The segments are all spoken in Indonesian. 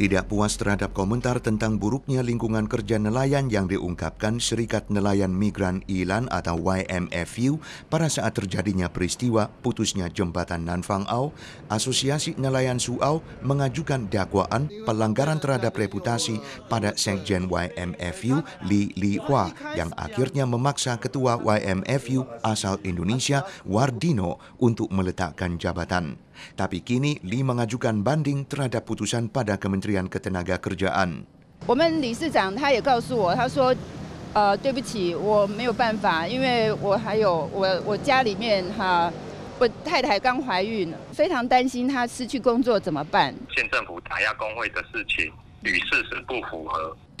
tidak puas terhadap komentar tentang buruknya lingkungan kerja nelayan yang diungkapkan Serikat Nelayan Migran Ilan atau YMFU pada saat terjadinya peristiwa putusnya jembatan Nanfang Au, Asosiasi Nelayan Suau mengajukan dakwaan pelanggaran terhadap reputasi pada Sekjen YMFU Li Li Hua yang akhirnya memaksa Ketua YMFU asal Indonesia Wardino untuk meletakkan jabatan. tapi kini Li mengajukan banding terhadap putusan pada Kementerian Ketenaga Kerjaan。我们理事长他也我太太刚怀孕，非常担心她失去工作怎么办。县政府打压工会的事情。Ketenaga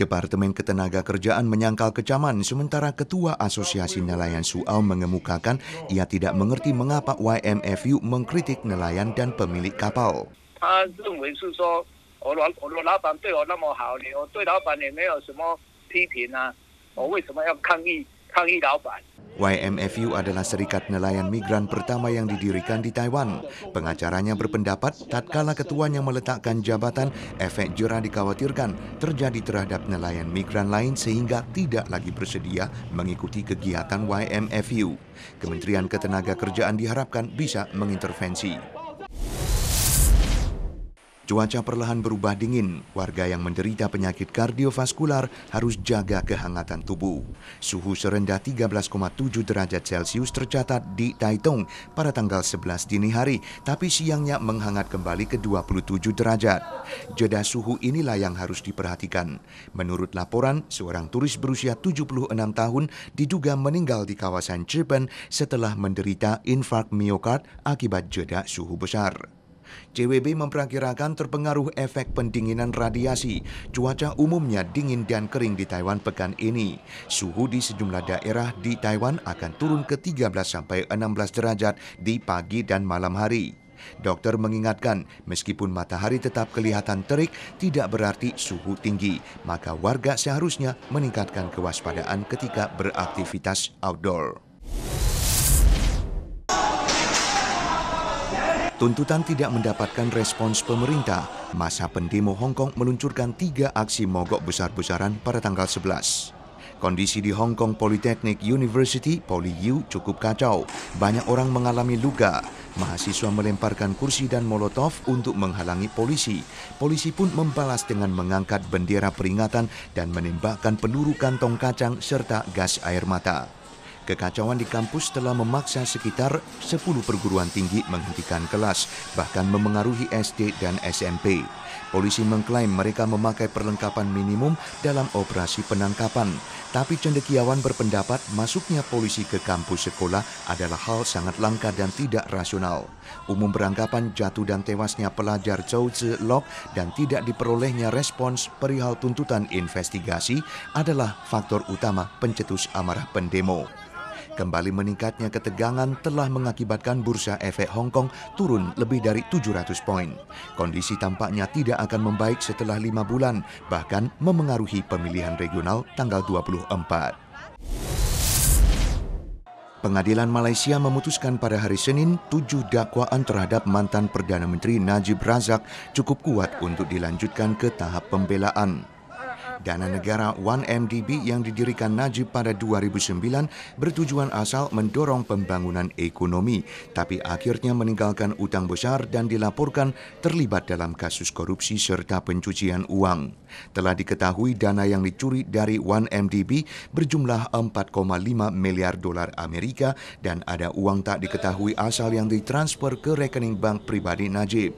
Ketenagakerjaan menyangkal kecaman, sementara Ketua Asosiasi Nelayan Suau mengemukakan ia tidak mengerti mengapa YMFU mengkritik nelayan dan pemilik kapal. Dia ah, YMFU adalah serikat nelayan migran pertama yang didirikan di Taiwan. Pengacaranya berpendapat, tatkala ketuanya meletakkan jabatan, efek jerah dikhawatirkan terjadi terhadap nelayan migran lain sehingga tidak lagi bersedia mengikuti kegiatan YMFU. Kementerian Ketenagakerjaan diharapkan bisa mengintervensi. Cuaca perlahan berubah dingin. Warga yang menderita penyakit kardiovaskular harus jaga kehangatan tubuh. Suhu serendah 13,7 derajat Celcius tercatat di Taitung pada tanggal 11 dini hari, tapi siangnya menghangat kembali ke 27 derajat. Jeda suhu inilah yang harus diperhatikan. Menurut laporan, seorang turis berusia 76 tahun diduga meninggal di kawasan Cirebon setelah menderita infark miokard akibat jeda suhu besar. JWB memperkirakan terpengaruh efek pendinginan radiasi. Cuaca umumnya dingin dan kering di Taiwan pekan ini. Suhu di sejumlah daerah di Taiwan akan turun ke 13 sampai 16 derajat di pagi dan malam hari. Dokter mengingatkan, meskipun matahari tetap kelihatan terik, tidak berarti suhu tinggi. Maka warga seharusnya meningkatkan kewaspadaan ketika beraktivitas outdoor. Tuntutan tidak mendapatkan respons pemerintah. Masa pendemo Hong Kong meluncurkan tiga aksi mogok besar-besaran pada tanggal 11. Kondisi di Hong Kong Polytechnic University, PolyU, cukup kacau. Banyak orang mengalami luka. Mahasiswa melemparkan kursi dan molotov untuk menghalangi polisi. Polisi pun membalas dengan mengangkat bendera peringatan dan menembakkan peluru kantong kacang serta gas air mata. Kekacauan di kampus telah memaksa sekitar 10 perguruan tinggi menghentikan kelas, bahkan memengaruhi SD dan SMP. Polisi mengklaim mereka memakai perlengkapan minimum dalam operasi penangkapan. Tapi cendekiawan berpendapat masuknya polisi ke kampus sekolah adalah hal sangat langka dan tidak rasional. Umum beranggapan jatuh dan tewasnya pelajar Zhou Lok dan tidak diperolehnya respons perihal tuntutan investigasi adalah faktor utama pencetus amarah pendemo. Kembali meningkatnya ketegangan telah mengakibatkan bursa efek Hong Kong turun lebih dari 700 poin. Kondisi tampaknya tidak akan membaik setelah lima bulan, bahkan memengaruhi pemilihan regional tanggal 24. Pengadilan Malaysia memutuskan pada hari Senin tujuh dakwaan terhadap mantan Perdana Menteri Najib Razak cukup kuat untuk dilanjutkan ke tahap pembelaan. Dana Negara 1MDB yang didirikan Najib pada 2009 bertujuan asal mendorong pembangunan ekonomi, tapi akhirnya meninggalkan utang besar dan dilaporkan terlibat dalam kasus korupsi serta pencucian uang. Telah diketahui dana yang dicuri dari 1MDB berjumlah 4,5 miliar dolar Amerika dan ada uang tak diketahui asal yang ditransfer ke rekening bank pribadi Najib.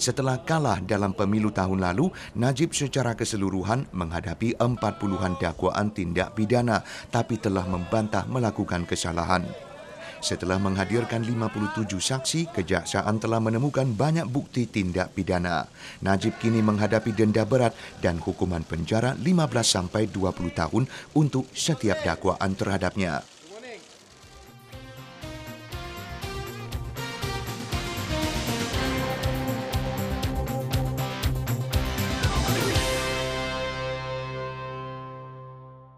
Setelah kalah dalam pemilu tahun lalu, Najib secara keseluruhan menghadapi empat puluhan dakwaan tindak pidana tapi telah membantah melakukan kesalahan. Setelah menghadirkan 57 saksi, kejaksaan telah menemukan banyak bukti tindak pidana. Najib kini menghadapi denda berat dan hukuman penjara 15 sampai 20 tahun untuk setiap dakwaan terhadapnya.